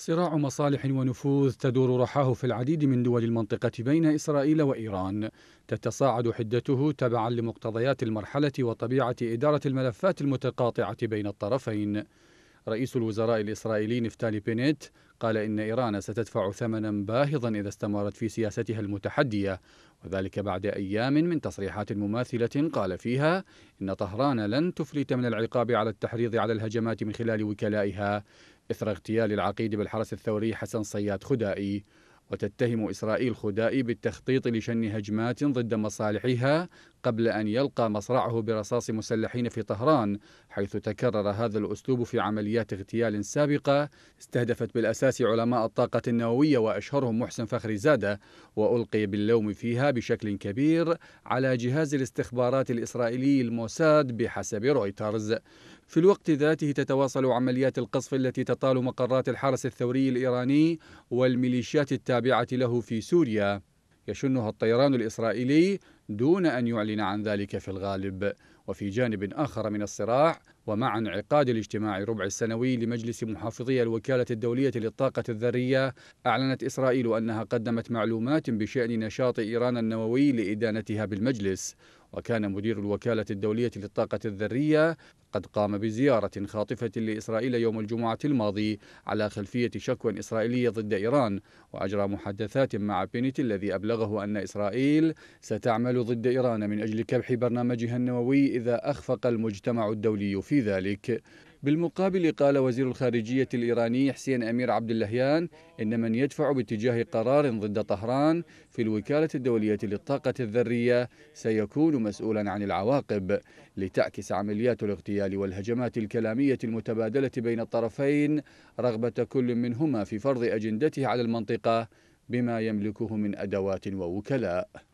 صراع مصالح ونفوذ تدور رحاه في العديد من دول المنطقة بين إسرائيل وإيران تتصاعد حدته تبعا لمقتضيات المرحلة وطبيعة إدارة الملفات المتقاطعة بين الطرفين رئيس الوزراء الإسرائيلي نفتالي بينيت قال إن إيران ستدفع ثمنا باهظا إذا استمرت في سياستها المتحدية وذلك بعد أيام من تصريحات مماثلة قال فيها إن طهران لن تفلت من العقاب على التحريض على الهجمات من خلال وكلائها إثر اغتيال العقيد بالحرس الثوري حسن صياد خدائي وتتهم إسرائيل خدائي بالتخطيط لشن هجمات ضد مصالحها قبل أن يلقى مصرعه برصاص مسلحين في طهران حيث تكرر هذا الأسلوب في عمليات اغتيال سابقة استهدفت بالأساس علماء الطاقة النووية وأشهرهم محسن فخري زادة وألقي باللوم فيها بشكل كبير على جهاز الاستخبارات الإسرائيلي الموساد بحسب رويترز في الوقت ذاته تتواصل عمليات القصف التي تطال مقرات الحرس الثوري الإيراني والميليشيات التابعة له في سوريا يشنها الطيران الإسرائيلي دون أن يعلن عن ذلك في الغالب وفي جانب آخر من الصراع ومع انعقاد الاجتماع ربع السنوي لمجلس محافظي الوكالة الدولية للطاقة الذرية أعلنت إسرائيل أنها قدمت معلومات بشأن نشاط إيران النووي لإدانتها بالمجلس وكان مدير الوكالة الدولية للطاقة الذرية قد قام بزيارة خاطفة لإسرائيل يوم الجمعة الماضي على خلفية شكوى إسرائيلية ضد إيران وأجرى محادثات مع بينيت الذي أبلغه أن إسرائيل ستعمل ضد إيران من أجل كبح برنامجها النووي إذا أخفق المجتمع الدولي في ذلك بالمقابل قال وزير الخارجية الإيراني حسين أمير عبد اللهيان إن من يدفع باتجاه قرار ضد طهران في الوكالة الدولية للطاقة الذرية سيكون مسؤولا عن العواقب لتعكس عمليات الاغتيال والهجمات الكلامية المتبادلة بين الطرفين رغبة كل منهما في فرض أجندته على المنطقة بما يملكه من أدوات ووكلاء